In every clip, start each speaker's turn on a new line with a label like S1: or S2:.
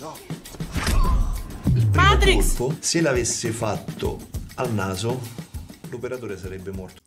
S1: no.
S2: Il primo Matrix. colpo, se l'avesse fatto al naso, l'operatore sarebbe morto.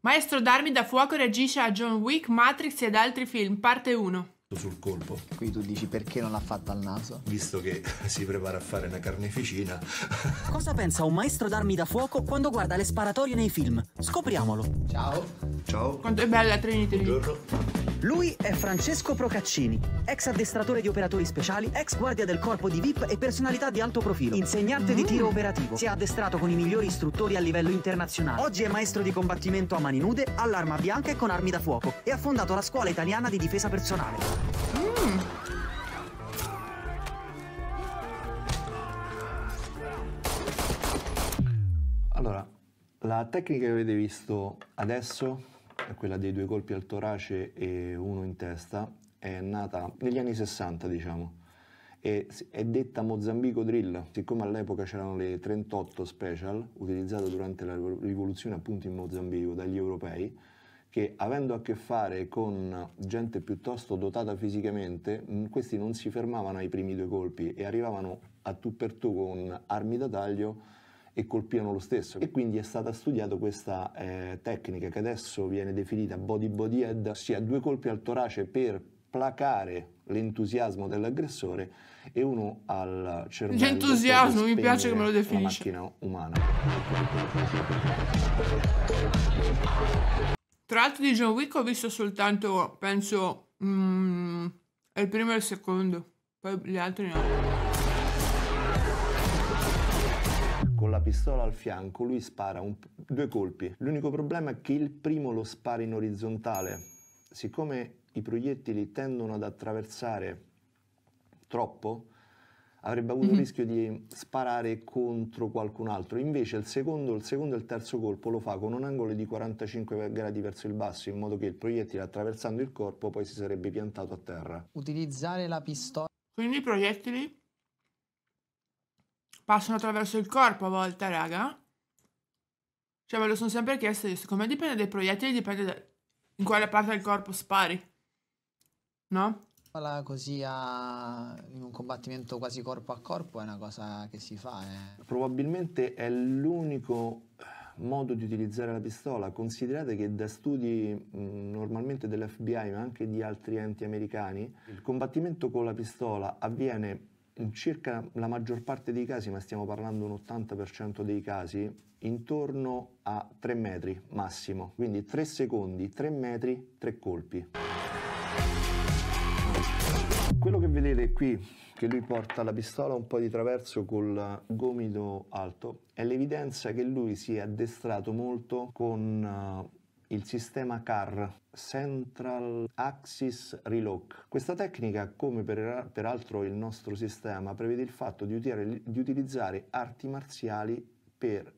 S1: Maestro d'armi da fuoco reagisce a John Wick, Matrix ed altri film, parte 1
S2: sul colpo. Qui tu dici perché non l'ha fatta al naso? Visto che si prepara a fare una carneficina.
S1: Cosa pensa un maestro d'armi da fuoco quando guarda le sparatorie nei film? Scopriamolo. Ciao. Ciao. Quanto è bella Trinity. Buongiorno. Lui è Francesco Procaccini, ex addestratore di operatori speciali, ex guardia del corpo di VIP e personalità di alto profilo, insegnante mm. di tiro mm. operativo. Si è addestrato con i migliori istruttori a livello internazionale. Oggi è maestro di combattimento a mani nude, all'arma bianca e con armi da fuoco e ha fondato la scuola italiana di difesa personale. Mm.
S2: Allora, la tecnica che avete visto adesso eh, quella dei due colpi al torace e uno in testa, è nata negli anni 60, diciamo. E è detta Mozambico Drill, siccome all'epoca c'erano le 38 special utilizzate durante la rivoluzione appunto in Mozambico dagli europei, che avendo a che fare con gente piuttosto dotata fisicamente, questi non si fermavano ai primi due colpi e arrivavano a tu per tu con armi da taglio e colpivano lo stesso. E quindi è stata studiata questa eh, tecnica che adesso viene definita body body head, ossia due colpi al torace per placare l'entusiasmo dell'aggressore e uno al cervello. L'entusiasmo, mi piace come lo definisce. La macchina umana.
S1: Tra l'altro di John Wick ho visto soltanto, penso, mm, il primo e il secondo, poi gli altri no.
S2: la pistola al fianco, lui spara un, due colpi. L'unico problema è che il primo lo spara in orizzontale. Siccome i proiettili tendono ad attraversare troppo, avrebbe avuto mm-hmm. il rischio di sparare contro qualcun altro. Invece il secondo, il secondo e il terzo colpo lo fa con un angolo di 45 gradi verso il basso, in modo che il proiettile attraversando il corpo poi si sarebbe piantato a terra.
S1: Utilizzare la pistola. Quindi i proiettili passano attraverso il corpo a volte, raga. Cioè, me lo sono sempre chiesto io. dipende dai proiettili, dipende da in quale parte del corpo spari. No? Parla così a... in un combattimento quasi corpo a corpo è una cosa che si fa.
S2: Eh. Probabilmente è l'unico eh, modo di utilizzare la pistola. Considerate che da studi mh, normalmente dell'FBI ma anche di altri enti americani, il combattimento con la pistola avviene circa la maggior parte dei casi, ma stiamo parlando un 80% dei casi, intorno a 3 metri massimo, quindi 3 secondi, 3 metri, 3 colpi. Quello che vedete qui, che lui porta la pistola un po' di traverso col gomito alto, è l'evidenza che lui si è addestrato molto con eh, il sistema CAR, Central Axis Relock. Questa tecnica, come per, peraltro il nostro sistema, prevede il fatto di, utire, di utilizzare arti marziali per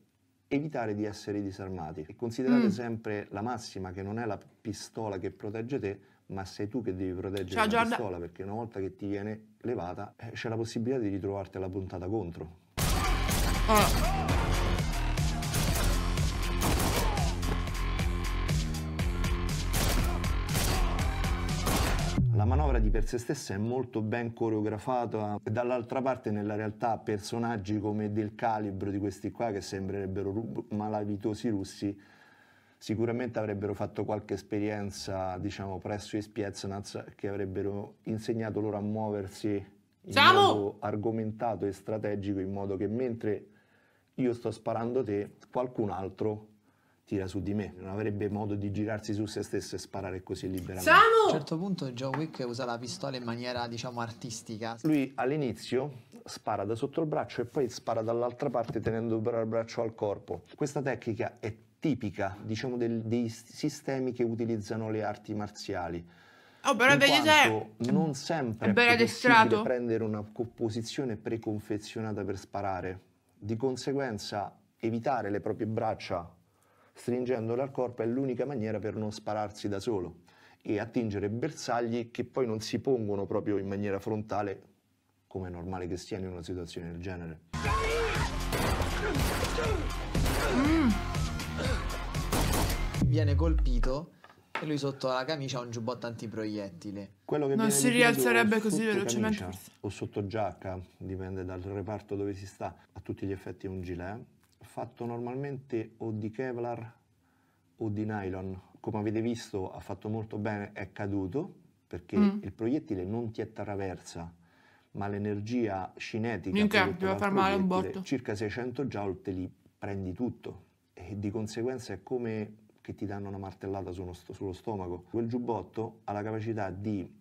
S2: evitare di essere disarmati e considerate mm. sempre la massima che non è la pistola che protegge te ma sei tu che devi proteggere Ciao, la Giorda. pistola perché una volta che ti viene levata eh, c'è la possibilità di ritrovarti alla puntata contro ah. di per sé stessa è molto ben coreografata, ah, dall'altra parte nella realtà personaggi come del calibro di questi qua che sembrerebbero rub- malavitosi russi sicuramente avrebbero fatto qualche esperienza diciamo presso i Spieznaz che avrebbero insegnato loro a muoversi in Siamo! modo argomentato e strategico in modo che mentre io sto sparando te qualcun altro tira su di me. Non avrebbe modo di girarsi su se stesso e sparare così liberamente. Samu! A
S1: un certo punto John Wick usa la pistola in maniera, diciamo, artistica.
S2: Lui all'inizio spara da sotto il braccio e poi spara dall'altra parte tenendo il braccio al corpo. Questa tecnica è tipica, diciamo, del, dei sistemi che utilizzano le arti marziali. Oh, però in non sempre è, è possibile prendere una posizione preconfezionata per sparare. Di conseguenza, evitare le proprie braccia stringendolo al corpo è l'unica maniera per non spararsi da solo e attingere bersagli che poi non si pongono proprio in maniera frontale come è normale che stia in una situazione del genere.
S1: Mm. Viene colpito e lui sotto la camicia ha un giubbotto antiproiettile.
S2: Quello che non si rialzerebbe così velocemente. o sotto giacca, dipende dal reparto dove si sta. A tutti gli effetti è un gilet fatto normalmente o di Kevlar o di nylon. Come avete visto ha fatto molto bene, è caduto perché mm. il proiettile non ti attraversa, ma l'energia cinetica Minchia, deve far male un botto. circa 600 joule te li prendi tutto e di conseguenza è come che ti danno una martellata sullo, sullo stomaco. Quel giubbotto ha la capacità di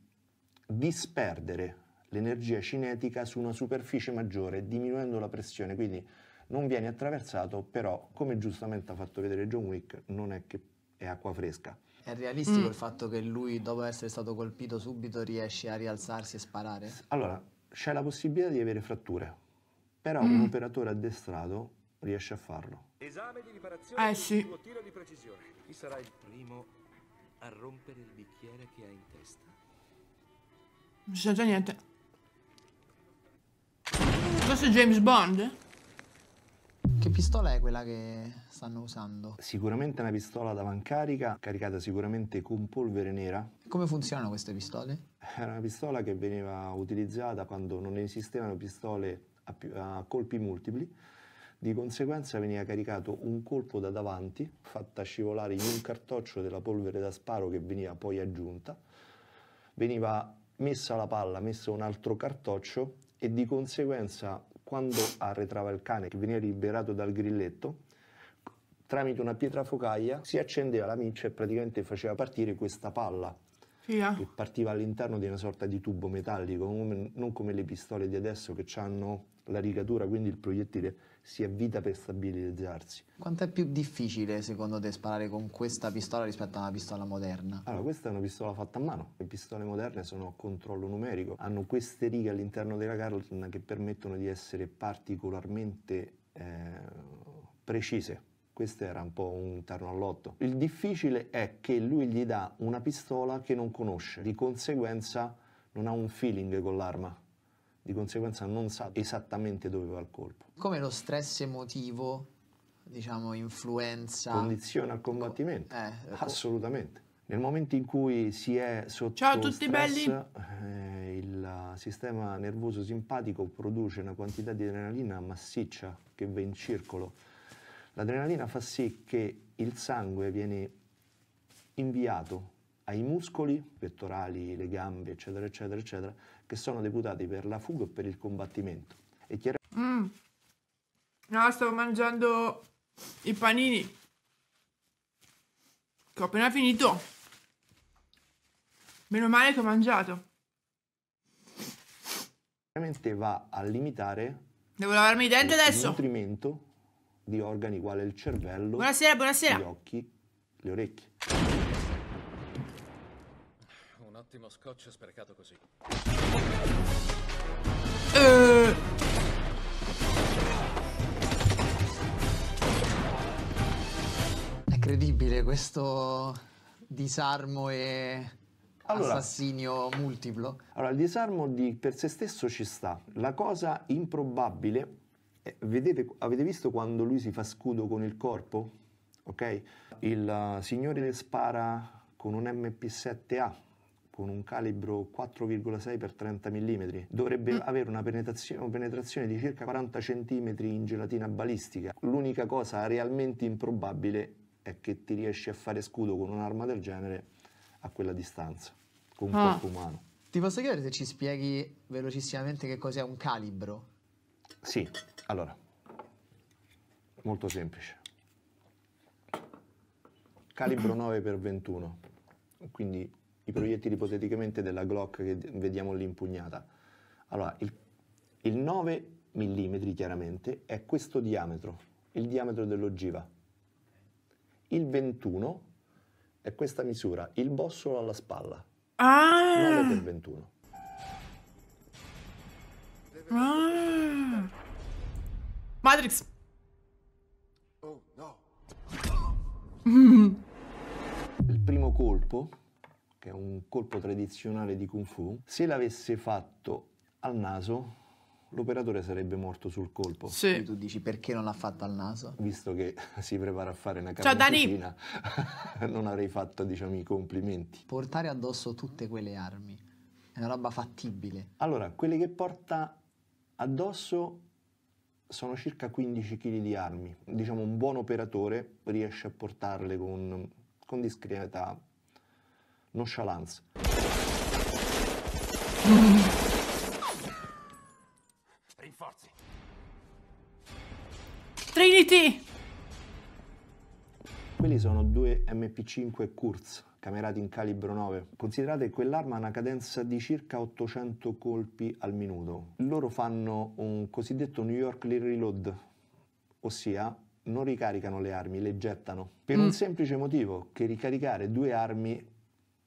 S2: disperdere l'energia cinetica su una superficie maggiore, diminuendo la pressione, quindi non viene attraversato, però come giustamente ha fatto vedere John Wick non è che è acqua fresca.
S1: È realistico mm. il fatto che lui dopo essere stato colpito subito riesce a rialzarsi e sparare?
S2: Allora, c'è la possibilità di avere fratture, però mm. un operatore addestrato riesce a farlo. Esame di riparazione eh, sì. tiro di precisione. Chi sarà il primo a rompere il bicchiere che ha in testa? Non c'è già niente.
S1: Questo è James Bond? Che pistola è quella che stanno usando?
S2: Sicuramente una pistola da pancarica, caricata sicuramente con polvere nera. Come funzionano queste pistole? Era una pistola che veniva utilizzata quando non esistevano pistole a, più, a colpi multipli. Di conseguenza veniva caricato un colpo da davanti, fatta scivolare in un cartoccio della polvere da sparo che veniva poi aggiunta, veniva messa la palla, messo un altro cartoccio e di conseguenza quando arretrava il cane che veniva liberato dal grilletto, tramite una pietra focaia si accendeva la miccia e praticamente faceva partire questa palla Fia. Eh. che partiva all'interno di una sorta di tubo metallico, non come le pistole di adesso che hanno la rigatura, quindi il proiettile si avvita per stabilizzarsi. Quanto è più difficile secondo te sparare con questa pistola rispetto a una pistola moderna? Allora, questa è una pistola fatta a mano. Le pistole moderne sono a controllo numerico, hanno queste righe all'interno della cartina che permettono di essere particolarmente eh, precise questo era un po' un terno all'otto. Il difficile è che lui gli dà una pistola che non conosce, di conseguenza non ha un feeling con l'arma, di conseguenza non sa esattamente dove va il colpo.
S1: Come lo stress emotivo, diciamo, influenza...
S2: Condiziona il combattimento, eh, assolutamente. Nel momento in cui si è sotto Ciao a tutti stress, belli! Eh, il sistema nervoso simpatico produce una quantità di adrenalina massiccia che va in circolo L'adrenalina fa sì che il sangue viene inviato ai muscoli pettorali, le gambe, eccetera, eccetera, eccetera, che sono deputati per la fuga e per il combattimento. E chiaramente... Mm. No, stavo mangiando i panini che ho appena finito. Meno male che ho mangiato. Ovviamente va a limitare... Devo lavarmi i denti adesso! ...il nutrimento di organi quale il cervello, buonasera, buonasera. gli occhi, le orecchie. Un ottimo scotch sprecato così. Eh.
S1: È credibile questo disarmo
S2: e allora, assassinio multiplo. Allora, il disarmo di per se stesso ci sta. La cosa improbabile eh, vedete, avete visto quando lui si fa scudo con il corpo? Ok? Il eh, signore le spara con un MP7A, con un calibro 4,6x30 mm. Dovrebbe mm. avere una penetrazione, una penetrazione, di circa 40 cm in gelatina balistica. L'unica cosa realmente improbabile è che ti riesci a fare scudo con un'arma del genere a quella distanza, con un ah. corpo umano.
S1: Ti posso chiedere se ci spieghi velocissimamente che cos'è un calibro?
S2: Sì, allora, molto semplice. Calibro 9x21, quindi i proiettili ipoteticamente della Glock che vediamo lì impugnata. Allora, il, il 9 mm chiaramente è questo diametro, il diametro dell'ogiva. Il 21 è questa misura, il bossolo alla spalla. Ah! 9 x 21.
S1: Ah. Matrix. Oh, no.
S2: Il primo colpo, che è un colpo tradizionale di Kung Fu, se l'avesse fatto al naso, l'operatore sarebbe morto sul colpo. Sì. E tu dici perché non l'ha fatto al naso? Visto che si prepara a fare una carneficina, non avrei fatto, diciamo, i complimenti.
S1: Portare addosso tutte quelle armi è una roba fattibile.
S2: Allora, quelle che porta Addosso sono circa 15 kg di armi, diciamo un buon operatore riesce a portarle con, con discreta nonchalance.
S1: Rinforzi. Trinity!
S2: Quelli sono due MP5 Kurz camerati in calibro 9. Considerate che quell'arma ha una cadenza di circa 800 colpi al minuto. Loro fanno un cosiddetto New York Reload, ossia non ricaricano le armi, le gettano. Per mm. un semplice motivo, che ricaricare due armi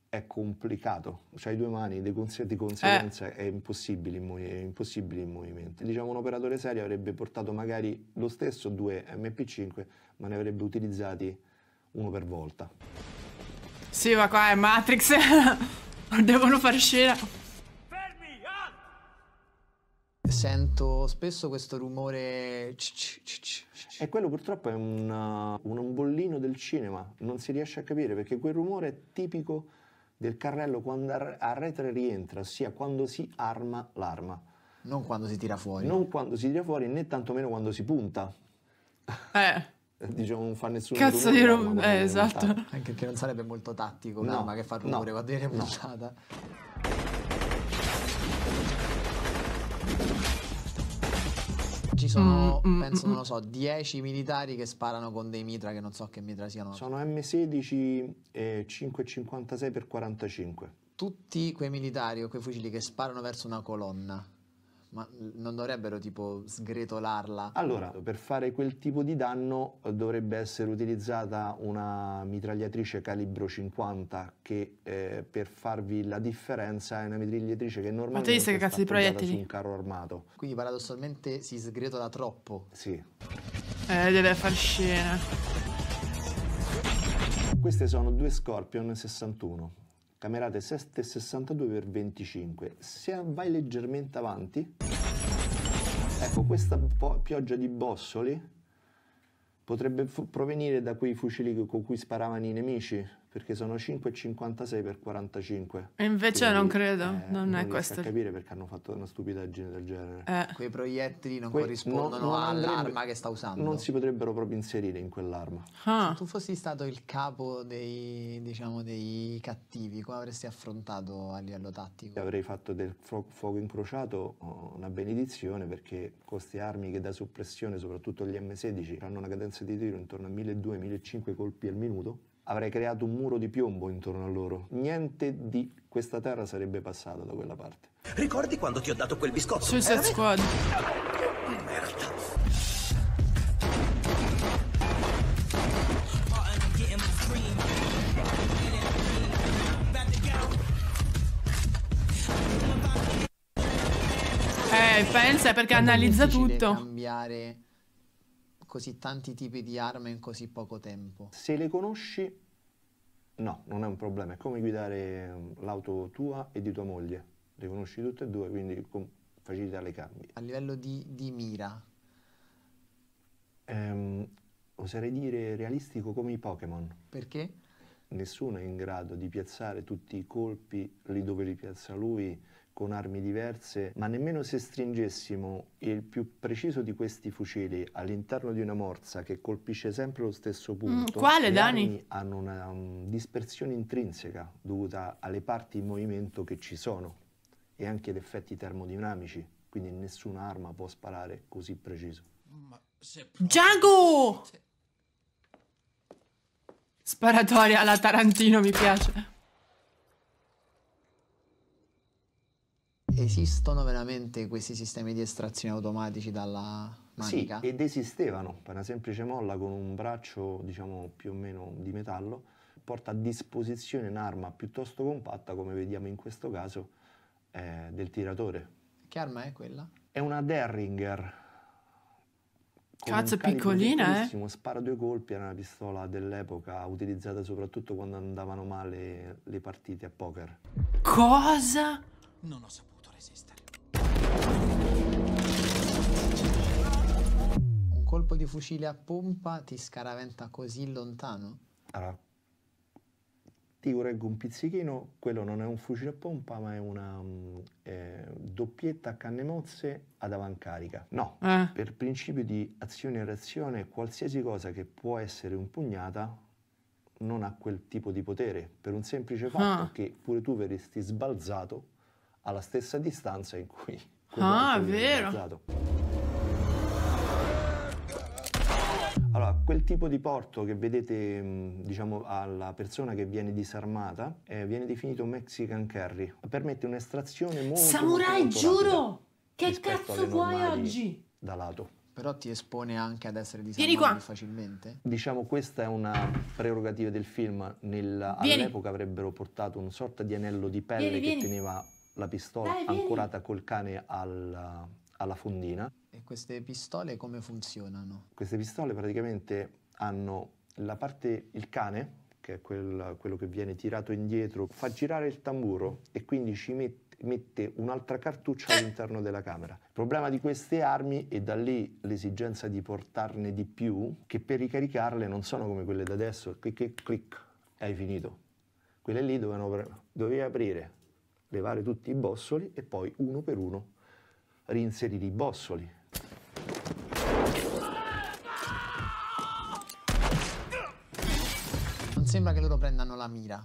S2: è complicato. Hai due mani, di, conse- conseguenza eh. è, impossibile in, mo- è, impossibile in movimento. Diciamo un operatore serio avrebbe portato magari lo stesso due MP5, ma ne avrebbe utilizzati uno per volta.
S1: Sì, ma qua è Matrix. Devono far scena. Fermi!
S2: Sento spesso questo rumore. E quello purtroppo è un, uh, un ombollino del cinema. Non si riesce a capire perché quel rumore è tipico del carrello quando a retre rientra, ossia quando si arma l'arma. Non quando si tira fuori. Non quando si tira fuori, né tantomeno quando si punta. Eh. diciamo non fa nessuno cazzo rumore, di rom- eh, esatto anche perché non sarebbe molto tattico no, ma che
S1: fa rumore no. quando viene puntata ci sono mm, mm, mm penso non mm. lo so 10 militari che sparano con dei mitra che non so che mitra siano
S2: sono M16 eh, 5,56
S1: x 45 tutti quei militari o quei fucili che sparano verso una colonna ma non dovrebbero tipo sgretolarla? Allora,
S2: per fare quel tipo di danno eh, dovrebbe essere utilizzata una mitragliatrice calibro 50 che eh, per farvi la differenza è una mitragliatrice che normalmente Ma te che cazzo di proiettili? su un carro armato. Quindi paradossalmente si sgretola troppo. Sì.
S1: Eh, deve far scena.
S2: Queste sono due Scorpion 61 camerate 7,62x25. Se vai leggermente avanti, ecco questa pioggia di bossoli potrebbe provenire da quei fucili con cui sparavano i nemici perché sono 5,56 per 45. E invece Quindi, non
S1: credo, eh, non, non è questo. Non
S2: capire perché hanno fatto una stupidaggine del genere.
S1: Eh. Quei proiettili non Quei, corrispondono non, all'arma andrebbe, che sta usando. Non
S2: si potrebbero proprio inserire in quell'arma.
S1: Ah. Se tu fossi stato il capo dei, diciamo, dei cattivi, come avresti affrontato a livello
S2: tattico? Avrei fatto del fuoco, incrociato oh, una benedizione perché queste armi che da soppressione, soprattutto gli M16, hanno una cadenza di tiro intorno a 1200-1500 colpi al minuto avrei creato un muro di piombo intorno a loro. Niente di questa terra sarebbe passata da quella parte. Ricordi quando ti ho dato quel biscotto? Suicide Era eh, Squad.
S1: merda. Eh, pensa perché quando analizza tutto. Cambiare così tanti tipi di arma in così poco tempo?
S2: Se le conosci, no, non è un problema. È come guidare um, l'auto tua e di tua moglie. Le conosci tutte e due, quindi facilita le cambi. A
S1: livello di, di
S2: mira? Ehm, oserei dire realistico come i Pokémon. Perché? Nessuno è in grado di piazzare tutti i colpi lì dove li piazza lui con armi diverse, ma nemmeno se stringessimo il più preciso di questi fucili all'interno di una morsa che colpisce sempre lo stesso mm, punto, mm, quale, le Dani? armi hanno una um, dispersione intrinseca dovuta alle parti in movimento che ci sono e anche ad effetti termodinamici, quindi nessuna arma può sparare così preciso.
S1: Giago! Sparatoria alla Tarantino mi piace. esistono veramente questi sistemi di estrazione automatici dalla manica? Sì, ed
S2: esistevano, per una semplice molla con un braccio diciamo più o meno di metallo, porta a disposizione un'arma piuttosto compatta, come vediamo in questo caso, eh, del tiratore.
S1: Che arma è quella?
S2: È una Derringer. Cazzo, piccolina, eh? Spara due colpi, era una pistola dell'epoca utilizzata soprattutto quando andavano male le partite a poker.
S1: Cosa?
S2: Non ho saputo esistere.
S1: Un colpo di fucile a pompa ti scaraventa così lontano?
S2: Allora, ti correggo un pizzichino, quello non è un fucile a pompa, ma è una eh, doppietta a canne mozze ad avancarica. No, eh. per principio di azione e reazione, qualsiasi cosa che può essere impugnata non ha quel tipo di potere, per un semplice ah. fatto ah. che pure tu verresti sbalzato alla stessa distanza in cui... Ah, vero! Allora, quel tipo di porto che vedete, mm, diciamo, alla persona che viene disarmata, eh, viene definito Mexican Carry. Permette un'estrazione molto... Samurai, molto giuro! Che cazzo vuoi oggi? Da lato. Però ti espone anche ad essere disarmato
S1: facilmente?
S2: Diciamo questa è una prerogativa del film. Nel, all'epoca avrebbero portato una sorta di anello di pelle vieni, che teneva la pistola Dai, ancorata col cane al, alla fondina. E queste pistole
S1: come funzionano?
S2: Queste pistole praticamente hanno la parte, il cane, che è quel, quello che viene tirato indietro, fa girare il tamburo e quindi ci mette, mette un'altra cartuccia ah! all'interno della camera. Il problema di queste armi è da lì l'esigenza di portarne di più, che per ricaricarle non sono come quelle da adesso, clic clic clic, hai finito. Quelle lì dovevano, dovevi aprire, levare tutti i bossoli e poi uno per uno rinserire i bossoli.
S1: Non sembra che loro prendano la mira,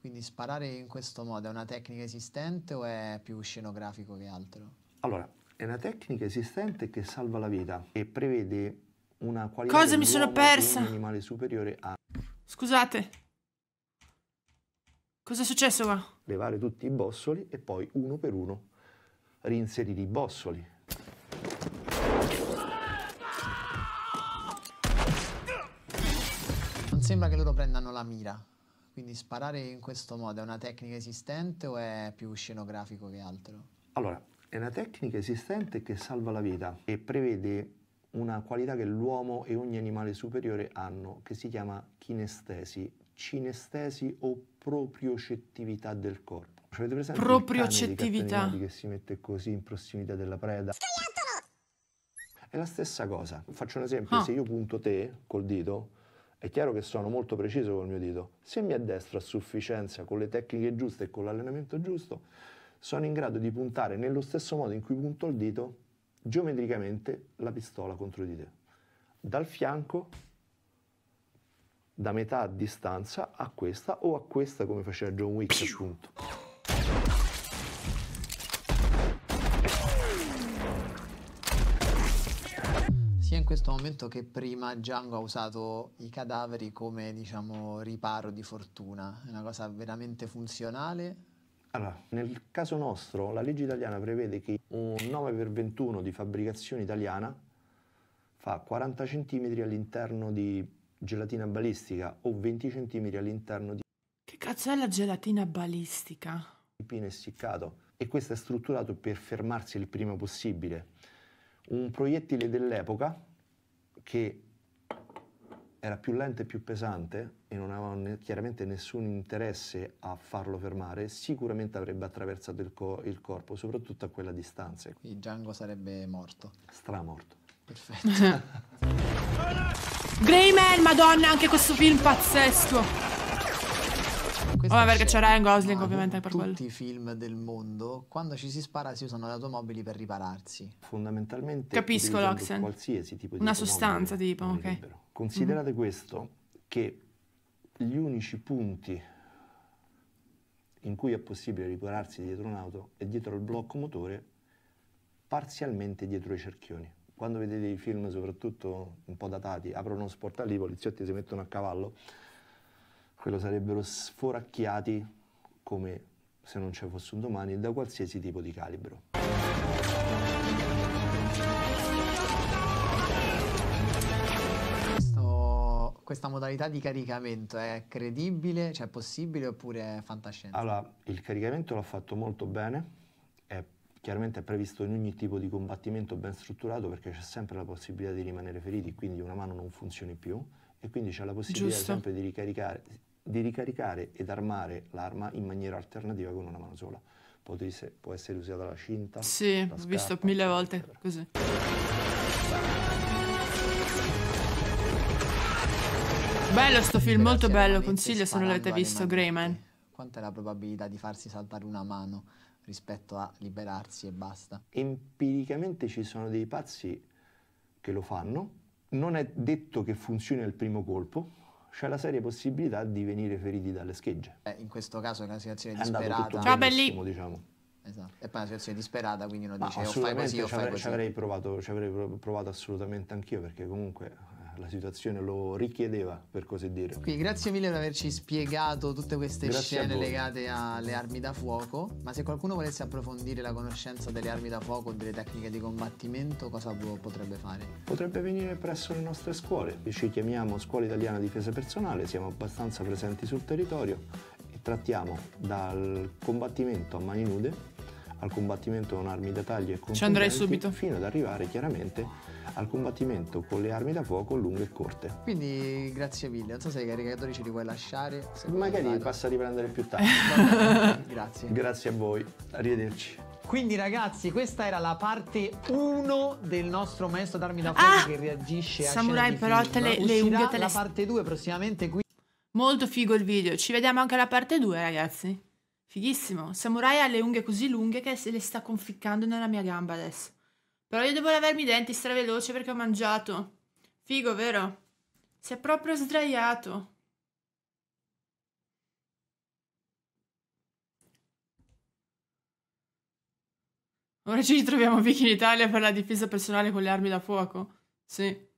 S1: quindi sparare in questo modo è una tecnica esistente o è più scenografico che altro?
S2: Allora, è una tecnica esistente che salva la vita e prevede una qualità Cosa mi sono persa? un animale superiore a
S1: Scusate.
S2: Cosa è successo qua? levare tutti i bossoli e poi uno per uno rinserire i bossoli.
S1: Non sembra che loro prendano la mira, quindi sparare in questo modo è una tecnica esistente o è più scenografico che altro?
S2: Allora, è una tecnica esistente che salva la vita e prevede una qualità che l'uomo e ogni animale superiore hanno, che si chiama kinestesi, cinestesi o propriocettività del corpo. Cioè, avete presente propriocettività che si mette così in prossimità della preda? È la stessa cosa. Faccio un esempio, ah. se io punto te col dito, è chiaro che sono molto preciso col mio dito. Se mi addestro a sufficienza con le tecniche giuste e con l'allenamento giusto, sono in grado di puntare nello stesso modo in cui punto il dito, geometricamente, la pistola contro di te. Dal fianco da metà distanza a questa o a questa come faceva John Wick appunto.
S1: Sia in questo momento che prima Django ha usato i cadaveri come diciamo riparo di fortuna, è una cosa veramente funzionale.
S2: Allora, nel caso nostro la legge italiana prevede che un 9x21 di fabbricazione italiana fa 40 cm all'interno di gelatina balistica o 20 cm all'interno di...
S1: Che cazzo è la gelatina balistica?
S2: ...pino essiccato e questo è strutturato per fermarsi il prima possibile. Un proiettile dell'epoca che era più lento e più pesante e non aveva ne chiaramente nessun interesse a farlo fermare, sicuramente avrebbe attraversato il, co il corpo, soprattutto a quella distanza. Quindi Django sarebbe morto. Stramorto. Perfetto.
S1: Greyman, madonna, anche questo film pazzesco. Questa Vabbè, perché c'è Ryan Gosling, ovviamente, per tutti quello. Tutti i film del mondo, quando ci si spara, si usano le automobili per ripararsi.
S2: Fondamentalmente, capisco l'accent. Qualsiasi tipo di Una sostanza,
S1: tipo, ok. Libero. Mm.
S2: Considerate mm -hmm. questo, che gli unici punti in cui è possibile ripararsi dietro un'auto è dietro il blocco motore, parzialmente dietro i cerchioni quando vedete i film, soprattutto un po' datati, aprono uno sportello, i poliziotti si mettono a cavallo, quello sarebbero sforacchiati come se non ci fosse un domani da qualsiasi tipo di calibro.
S1: Questo, questa modalità di caricamento è credibile, cioè è possibile oppure è fantascienza?
S2: Allora, il caricamento l'ha fatto molto bene, Chiaramente è previsto in ogni tipo di combattimento ben strutturato perché c'è sempre la possibilità di rimanere feriti, quindi una mano non funzioni più e quindi c'è la possibilità Giusto. sempre di ricaricare, di ricaricare ed armare l'arma in maniera alternativa con una mano sola. Potesse, può essere usata la cinta. Sì, la ho scarpa, visto mille
S1: volte eccetera. così. Bello sto film, molto bello, consiglio se non l'avete visto, Greyman. Quanta è la probabilità di farsi saltare una mano? rispetto a liberarsi e basta.
S2: Empiricamente ci sono dei pazzi che lo fanno, non è detto che funzioni al primo colpo, c'è la seria possibilità di venire feriti dalle schegge. Eh, in questo caso è una
S1: situazione è disperata. Ciao belli! Diciamo. Esatto. E poi è una situazione disperata, quindi uno dice o oh, fai così o oh, fai così. Ci avrei
S2: provato, provato assolutamente anch'io, perché comunque la situazione lo richiedeva, per così dire.
S1: Quindi grazie mille per averci spiegato tutte queste grazie scene legate alle armi da fuoco, ma se qualcuno volesse approfondire la conoscenza delle armi da fuoco o delle tecniche di combattimento, cosa potrebbe fare?
S2: Potrebbe venire presso le nostre scuole, ci chiamiamo Scuola Italiana Difesa Personale, siamo abbastanza presenti sul territorio e trattiamo dal combattimento a mani nude al combattimento con armi da taglio e con Ci andrei subito. fino ad arrivare chiaramente al combattimento con le armi da fuoco lunghe e corte.
S1: Quindi grazie mille, non so se i caricatori ce li puoi lasciare. Magari li
S2: passa a riprendere più tardi. grazie. Grazie a voi, arrivederci.
S1: Quindi ragazzi, questa era la parte 1 del nostro maestro d'armi da fuoco ah, che
S2: reagisce samurai, a Samurai però te le, le unghie te le... la parte
S1: 2 prossimamente qui. Molto figo il video, ci vediamo anche alla parte 2 ragazzi. Fighissimo, Samurai ha le unghie così lunghe che se le sta conficcando nella mia gamba adesso. Però io devo lavarmi i denti straveloce perché ho mangiato. Figo, vero? Si è proprio sdraiato. Ora ci ritroviamo Vicky in Italia per la difesa personale con le armi da fuoco. Sì.